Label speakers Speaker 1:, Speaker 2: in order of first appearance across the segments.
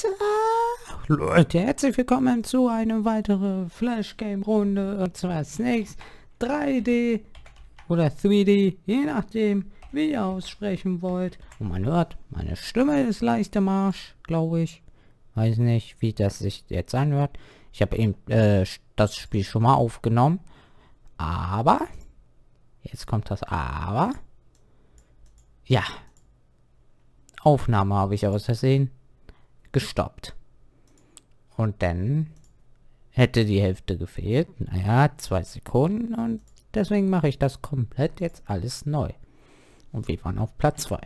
Speaker 1: Pizza! Leute, herzlich willkommen zu einem weiteren Flash Game Runde und zwar Snakes 3D oder 3D, je nachdem wie ihr aussprechen wollt. Und man hört, meine Stimme ist leichter Marsch, glaube ich. Weiß nicht, wie das sich jetzt anhört. Ich habe eben äh, das Spiel schon mal aufgenommen. Aber, jetzt kommt das Aber. Ja, Aufnahme habe ich aus Versehen gestoppt. Und dann hätte die Hälfte gefehlt. Naja, zwei Sekunden und deswegen mache ich das komplett jetzt alles neu. Und wir waren auf Platz 2.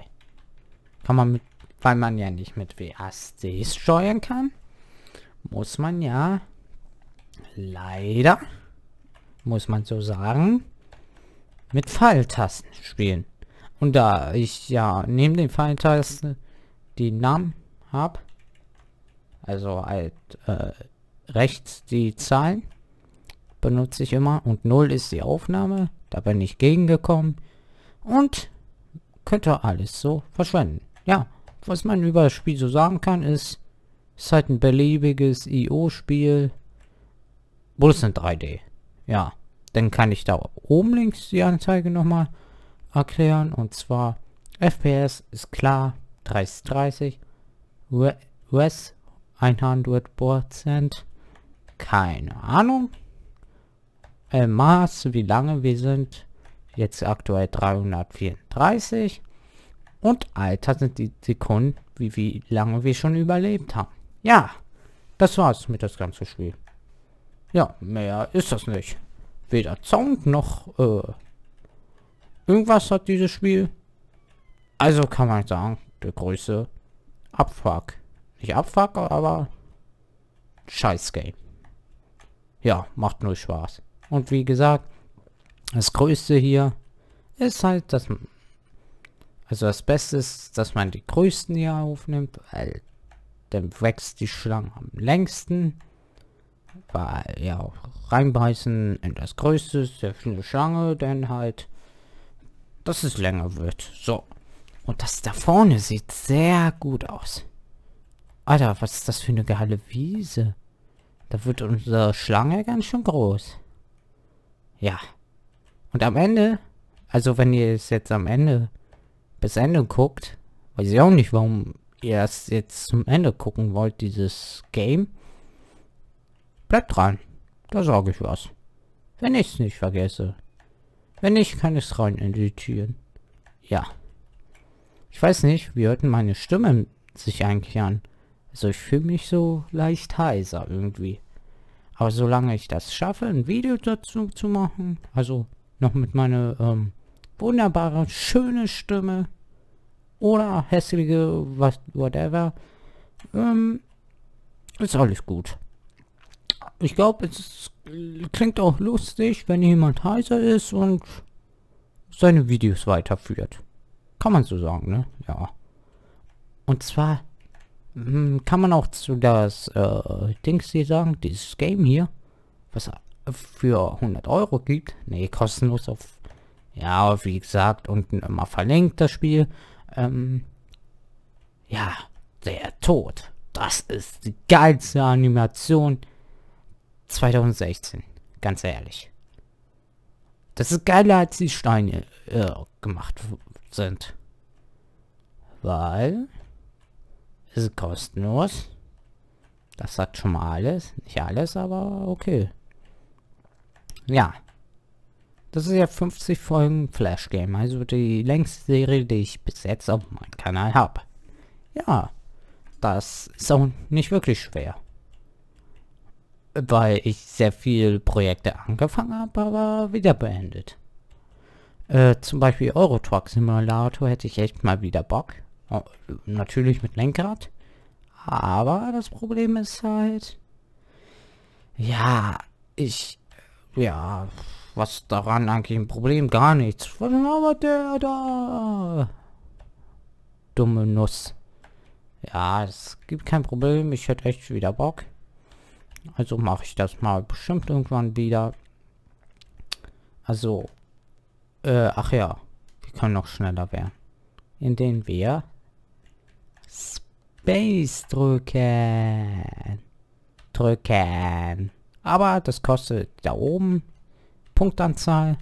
Speaker 1: Kann man mit, weil man ja nicht mit WASDs steuern kann, muss man ja leider, muss man so sagen, mit Pfeiltasten spielen. Und da ich ja neben den Pfeiltasten die Namen habe, also halt äh, rechts die Zahlen benutze ich immer und 0 ist die Aufnahme. Da bin ich gegengekommen und könnte alles so verschwenden. Ja, was man über das Spiel so sagen kann ist, es ist halt ein beliebiges IO-Spiel. Bloß in 3D. Ja, dann kann ich da oben links die Anzeige nochmal erklären. Und zwar FPS ist klar, 30, 30. US 100%. Keine Ahnung. Äh, Mars, wie lange wir sind. Jetzt aktuell 334. Und Alter sind die Sekunden, wie, wie lange wir schon überlebt haben. Ja, das war's mit das ganze Spiel. Ja, mehr ist das nicht. Weder Sound noch äh, irgendwas hat dieses Spiel. Also kann man sagen, der Größe Abfuck. Nicht abfuck, aber scheiß Game. Ja, macht nur Spaß. Und wie gesagt, das Größte hier ist halt, dass... Also das Beste ist, dass man die Größten hier aufnimmt, weil dann wächst die Schlange am längsten. Weil, ja, reinbeißen in das Größte, ist sehr viele Schlange, denn halt, dass es länger wird. So. Und das da vorne sieht sehr gut aus. Alter, was ist das für eine geile Wiese? Da wird unsere Schlange ganz schön groß. Ja. Und am Ende, also wenn ihr es jetzt am Ende bis Ende guckt, weiß ich auch nicht, warum ihr es jetzt zum Ende gucken wollt, dieses Game. Bleibt dran. Da sage ich was. Wenn ich es nicht vergesse. Wenn nicht, kann ich es rein editieren. Ja. Ich weiß nicht, wie hört meine Stimme sich eigentlich an? Also ich fühle mich so leicht heiser irgendwie. Aber solange ich das schaffe, ein Video dazu zu machen, also noch mit meiner ähm, wunderbaren, schönen Stimme oder hässliche, was, whatever, ähm, ist alles gut. Ich glaube, es klingt auch lustig, wenn jemand heiser ist und seine Videos weiterführt. Kann man so sagen, ne? Ja. Und zwar hm, kann man auch zu das äh, Dings hier sagen, dieses Game hier, was für 100 Euro gibt, nee, kostenlos auf, ja, wie gesagt, unten immer verlinkt das Spiel, ähm, ja, der Tod, das ist die geilste Animation 2016, ganz ehrlich. Das ist geiler, als die Steine äh, gemacht sind. Weil, ist kostenlos. Das sagt schon mal alles. Nicht alles, aber okay. Ja. Das ist ja 50 Folgen Flash Game, also die längste Serie, die ich bis jetzt auf meinem Kanal habe. Ja, das ist auch nicht wirklich schwer. Weil ich sehr viele Projekte angefangen habe, aber wieder beendet. Äh, zum Beispiel Eurotruck Simulator hätte ich echt mal wieder Bock. Äh, natürlich mit Lenkrad. Aber das Problem ist halt... Ja, ich... Ja, was daran eigentlich ein Problem? Gar nichts. Was aber der da? Dumme Nuss. Ja, es gibt kein Problem. Ich hätte echt wieder Bock. Also mache ich das mal bestimmt irgendwann wieder. Also, äh, ach ja, wir können noch schneller werden. In den wir Space drücken. Drücken. Aber das kostet da oben Punktanzahl.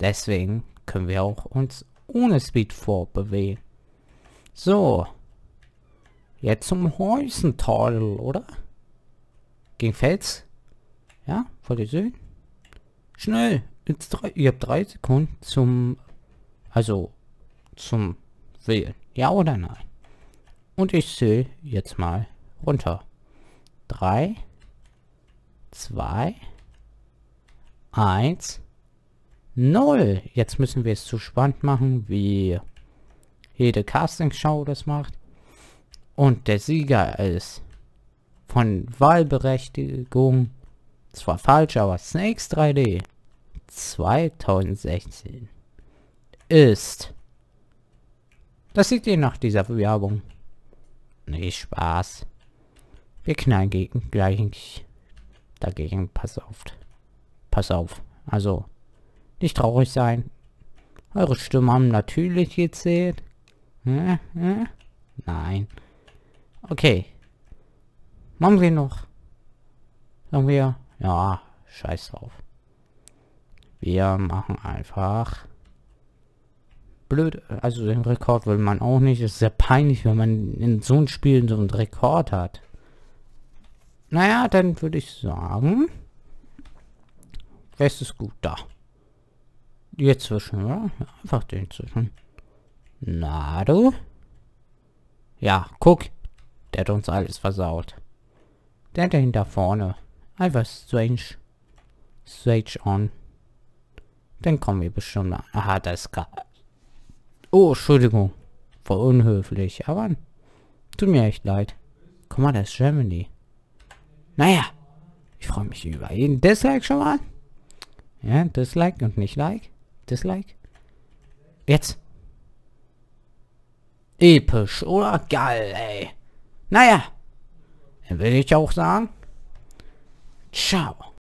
Speaker 1: Deswegen können wir auch uns ohne Speed vorbewegen. So. Jetzt zum Häusental, oder? Gegen Fels. Ja, wollt ihr sehen? Schnell. Jetzt drei, ihr habt drei Sekunden zum... Also, zum Wählen. Ja oder nein? Und ich zähle jetzt mal runter. 3, 2, 1, 0. Jetzt müssen wir es zu spannend machen, wie jede Castingshow das macht. Und der Sieger ist von Wahlberechtigung, zwar falsch, aber Snakes 3D 2016 ist. Das sieht ihr nach dieser Werbung. Nee, Spaß. Wir knallen gegen, gleich dagegen. Pass auf. Pass auf. Also, nicht traurig sein. Eure Stimmen haben natürlich gezählt. Hm, hm? Nein. Okay. Machen wir noch. Sagen wir, ja, scheiß drauf. Wir machen einfach blöd, also den Rekord will man auch nicht. Ist sehr peinlich, wenn man in so einem Spiel so einen Rekord hat. Naja, dann würde ich sagen, es ist gut da. Jetzt zwischen, ja? Einfach den zwischen. Na du? Ja, guck. Der hat uns alles versaut. Der dahinter vorne. Einfach strange. Strange on. Dann kommen wir bestimmt an. Aha, das ist gar... Oh, Entschuldigung. Voll unhöflich, aber tut mir echt leid. Guck mal, das ist Germany. Naja, ich freue mich über jeden Dislike schon mal. Ja, Dislike und nicht Like. Dislike. Jetzt. Episch, oder? Geil, ey. Naja, dann will ich auch sagen, ciao.